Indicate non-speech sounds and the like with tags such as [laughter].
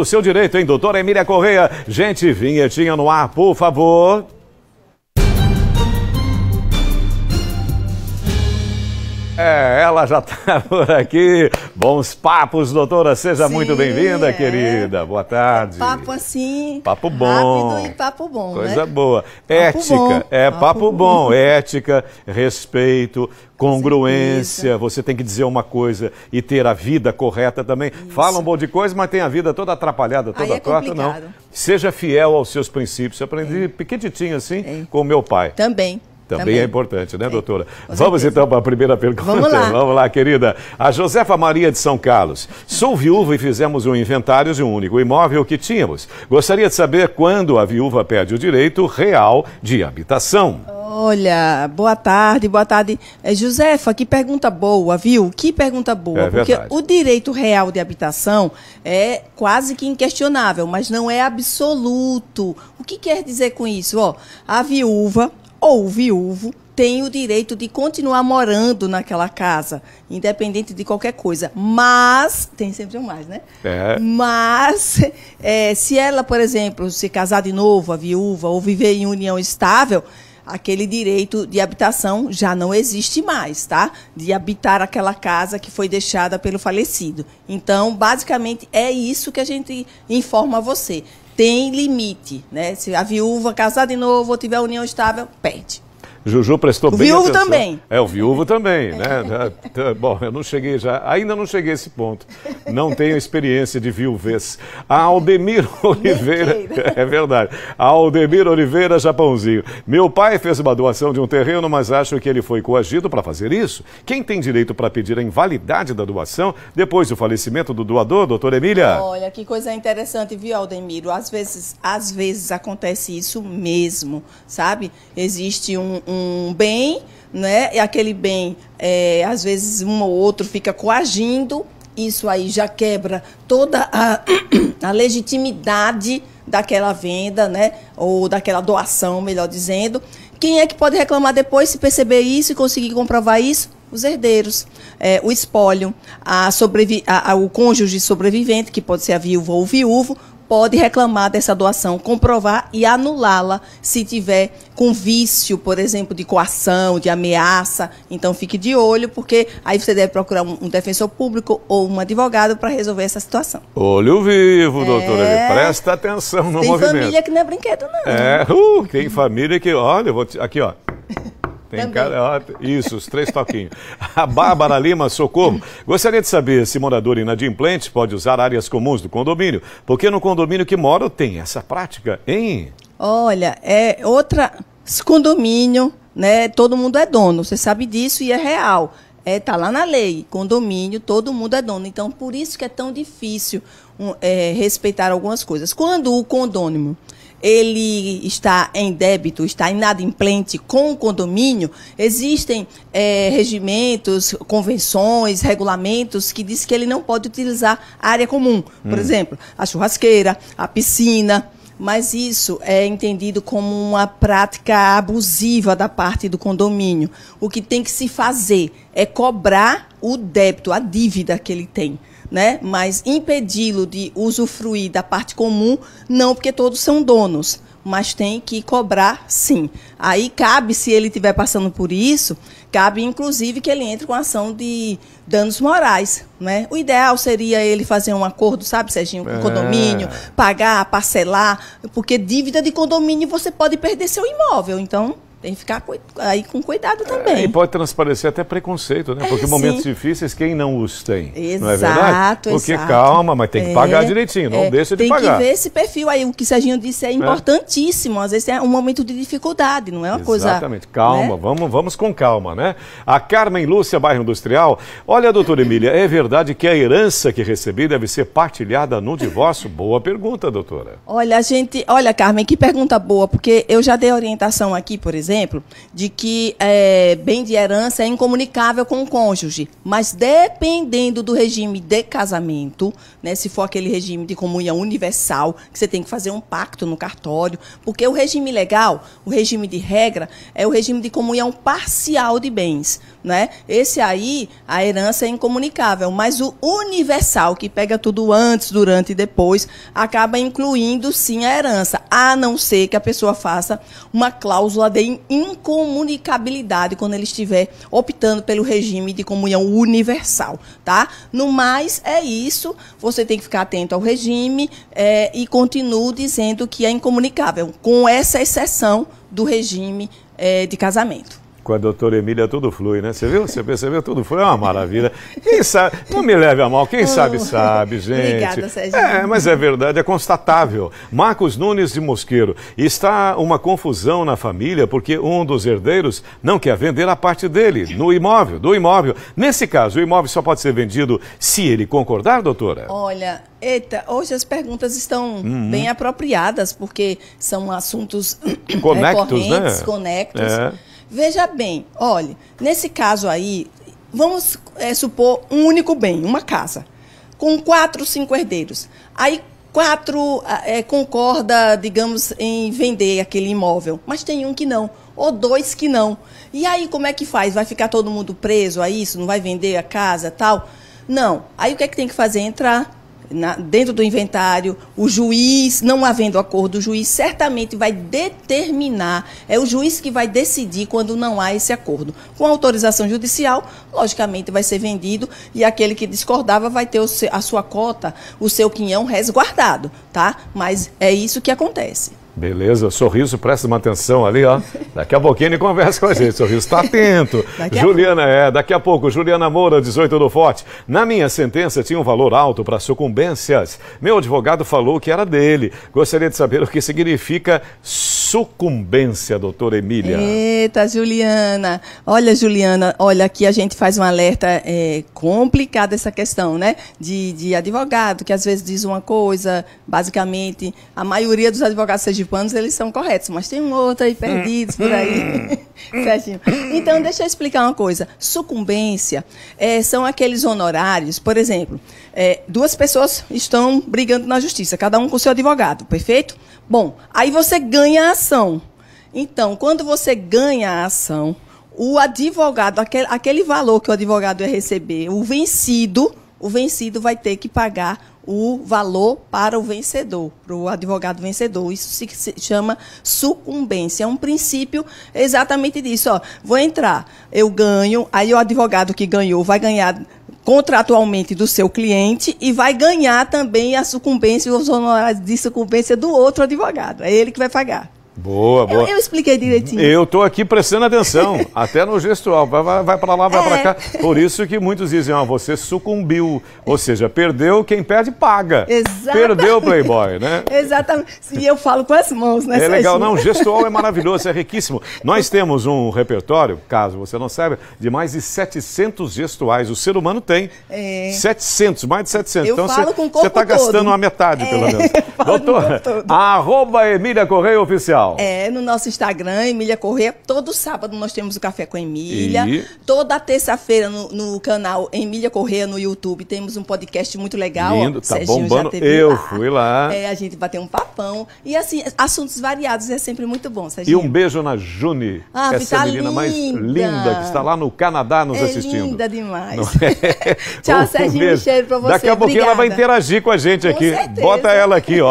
do seu direito, hein? Doutora Emília Correia, gente, vinhetinha no ar, por favor. É, ela já está [laughs] por aqui. Bons papos, doutora. Seja Sim, muito bem-vinda, é. querida. Boa é tarde. Papo assim. Papo bom. Rápido e papo bom. Né? Coisa né? boa. Papo ética. Bom. É, papo, papo bom. bom. Ética, respeito, congruência. Você tem que dizer uma coisa e ter a vida correta também. Isso. Fala um bom de coisa, mas tem a vida toda atrapalhada, toda é torta, não. Seja fiel aos seus princípios. Eu aprendi é. assim é. com meu pai. Também. Também, é importante, né, é, doutora? É, Vamos então para a primeira pergunta. Vamos lá. [laughs] Vamos lá, querida. A Josefa Maria de São Carlos. Sou viúva e fizemos um inventário de um único imóvel que tínhamos. Gostaria de saber quando a viúva perde o direito real de habitação. Olha, boa tarde, boa tarde. É, Josefa, que pergunta boa, viu? Que pergunta boa. É porque o direito real de habitação é quase que inquestionável, mas não é absoluto. O que quer dizer com isso? Ó, a viúva ou viúvo tem o direito de continuar morando naquela casa, independente de qualquer coisa. Mas, tem sempre um mais, né? É. Mas, é, se ela, por exemplo, se casar de novo, a viúva, ou viver em união estável, aquele direito de habitação já não existe mais, tá? De habitar aquela casa que foi deixada pelo falecido. Então, basicamente, é isso que a gente informa a você tem limite, né? Se a viúva casar de novo ou tiver união estável, perde. Juju prestou o bem viúvo atenção. também. É, o viúvo também, né? Tá, bom, eu não cheguei já, ainda não cheguei a esse ponto. Não tenho experiência de viuvez. A Aldemir [laughs] Oliveira, é verdade. A Aldemir Oliveira Japãozinho. Meu pai fez uma doação de um terreno, mas acho que ele foi coagido para fazer isso. Quem tem direito para pedir a invalidade da doação depois do falecimento do doador, doutora Emília? Olha, que coisa interessante, viu, Aldemiro? Às vezes, às vezes acontece isso mesmo, sabe? Existe um um bem, né? E aquele bem, é, às vezes, um ou outro fica coagindo, isso aí já quebra toda a, [clears throat] a legitimidade daquela venda, né? Ou daquela doação, melhor dizendo. Quem é que pode reclamar depois se perceber isso e conseguir comprovar isso? os herdeiros, é, o espólio, a sobrevi a, a, o cônjuge sobrevivente, que pode ser a viúva ou o viúvo, pode reclamar dessa doação, comprovar e anulá-la se tiver com vício, por exemplo, de coação, de ameaça. Então fique de olho, porque aí você deve procurar um, um defensor público ou um advogado para resolver essa situação. Olho vivo, é... doutora. Presta atenção no tem movimento. Tem família que não é brinquedo, não. É, uh, tem família que, olha, te, aqui, ó. Tem Também. cada... Isso, os três toquinhos. A Bárbara Lima, socorro. Gostaria de saber se morador inadimplente pode usar áreas comuns do condomínio, porque no condomínio que moro tem essa prática, hein? Olha, é outra. Esse condomínio, né? Todo mundo é dono, você sabe disso e é real. É, tá lá na lei, condomínio, todo mundo é dono. Então, por isso que é tão difícil um, é, respeitar algumas coisas. Quando o condônimo ele está em débito, está inadimplente com o condomínio, existem é, regimentos, convenções, regulamentos que diz que ele não pode utilizar a área comum. Por hum. exemplo, a churrasqueira, a piscina mas isso é entendido como uma prática abusiva da parte do condomínio. O que tem que se fazer é cobrar o débito, a dívida que ele tem né? Mas impedi-lo de usufruir da parte comum, não, porque todos são donos, mas tem que cobrar sim. Aí cabe, se ele estiver passando por isso, cabe inclusive que ele entre com ação de danos morais, né? O ideal seria ele fazer um acordo, sabe, Serginho, com o é. condomínio, pagar, parcelar, porque dívida de condomínio você pode perder seu imóvel, então tem que ficar aí com cuidado também. É, e pode transparecer até preconceito, né? É, porque é, momentos difíceis, quem não os tem? Exato, não é verdade? Porque exato. calma, mas tem que é, pagar direitinho, não é, deixa de pagar. Tem que ver esse perfil aí. O que o Serginho disse é, é importantíssimo. Às vezes é um momento de dificuldade, não é uma Exatamente. coisa... Exatamente. Calma, né? vamos, vamos com calma, né? A Carmen Lúcia, bairro Industrial. Olha, doutora Emília, é verdade que a herança que recebi deve ser partilhada no divórcio? Boa pergunta, doutora. Olha, gente... Olha, Carmen, que pergunta boa, porque eu já dei orientação aqui, por exemplo, exemplo, de que é, bem de herança é incomunicável com o cônjuge, mas dependendo do regime de casamento, né, se for aquele regime de comunhão universal, que você tem que fazer um pacto no cartório, porque o regime legal, o regime de regra, é o regime de comunhão parcial de bens né? Esse aí, a herança é incomunicável, mas o universal, que pega tudo antes, durante e depois, acaba incluindo sim a herança, a não ser que a pessoa faça uma cláusula de incomunicabilidade quando ele estiver optando pelo regime de comunhão universal, tá? No mais, é isso, você tem que ficar atento ao regime é, e continuo dizendo que é incomunicável, com essa exceção do regime é, de casamento com a doutora Emília tudo flui, né? Você viu? Você percebeu? Tudo flui, é uma maravilha. Quem sabe, não me leve a mal, quem sabe oh, sabe, [laughs] gente. Obrigada, Sérgio. É, mas é verdade, é constatável. Marcos Nunes de Mosqueiro, está uma confusão na família porque um dos herdeiros não quer vender a parte dele no imóvel, do imóvel. Nesse caso, o imóvel só pode ser vendido se ele concordar, doutora? Olha, Eita, hoje as perguntas estão uhum. bem apropriadas, porque são assuntos conectos, né? conectos. É. Veja bem, olhe, nesse caso aí, vamos é, supor um único bem, uma casa, com quatro, cinco herdeiros. Aí quatro ah, é, concorda, digamos, em vender aquele imóvel, mas tem um que não, ou dois que não. E aí como é que faz? Vai ficar todo mundo preso a isso? Não vai vender a casa, tal? Não. Aí o que é que tem que fazer? Entrar na, dentro do inventário, o juiz, não havendo acordo, o juiz certamente vai determinar, é o juiz que vai decidir quando não há esse acordo. Com autorização judicial, logicamente vai ser vendido e aquele que discordava vai ter a sua cota, o seu quinhão resguardado, tá? Mas é isso que acontece. Beleza, Sorriso, presta uma atenção ali, ó. Daqui a pouquinho ele conversa com a gente. Sorriso, está atento. [laughs] Juliana, pouco. é, daqui a pouco, Juliana Moura, 18 do Forte. Na minha sentença tinha um valor alto para sucumbências. Meu advogado falou que era dele. Gostaria de saber o que significa sucumbências sucumbência, doutora Emília. Eita, Juliana. Olha, Juliana, olha, aqui a gente faz um alerta é, complicado essa questão, né? De, de advogado, que às vezes diz uma coisa, basicamente, a maioria dos advogados sergipanos, eles são corretos, mas tem um outro aí perdidos por aí. Hum. [laughs] então, deixa eu explicar uma coisa. Sucumbência é, são aqueles honorários, por exemplo, é, duas pessoas estão brigando na justiça, cada um com seu advogado, perfeito? Bom, aí você ganha a ação. Então, quando você ganha a ação, o advogado, aquele, aquele valor que o advogado ia receber, o vencido, o vencido vai ter que pagar o valor para o vencedor, para o advogado vencedor. Isso se chama sucumbência. É um princípio exatamente disso. Ó, vou entrar, eu ganho, aí o advogado que ganhou vai ganhar contratualmente do seu cliente e vai ganhar também a sucumbência, os honorários de sucumbência do outro advogado. É ele que vai pagar. Boa, boa. Eu, eu, expliquei direitinho. Eu estou aqui prestando atenção, [laughs] até no gestual. Vai, vai, vai para lá, vai é. para cá. Por isso que muitos dizem, ah, você sucumbiu. Ou seja, perdeu, quem perde paga. Exatamente. Perdeu o Playboy, né? Exatamente. E eu falo com as mãos, né, É Sérgio? legal, não. Gestual é maravilhoso, é riquíssimo. Nós temos um repertório, caso você não saiba, de mais de 700 gestuais. O ser humano tem é. 700, mais de 700. Eu então você está gastando a metade, é. pelo menos. [laughs] doutor arroba Emília Correia Oficial. É, no nosso Instagram, Emília Correia. Todo sábado nós temos o Café com a Emília. E... Toda terça-feira no, no, canal Emília Correia no YouTube temos um podcast muito legal. Lindo, ó, tá Serginho bombando. Eu lá. fui lá. É, a gente bateu um papão. E assim, assuntos variados é sempre muito bom, Serginho. E um beijo na Juni. Ah, tá é essa menina linda. mais linda que está lá no Canadá nos é assistindo. linda demais. [laughs] É? Tchau, um [laughs] Serginho. Um cheiro pra você. Daqui a pouquinho ela vai interagir com a gente aqui. Bota ela aqui, ó.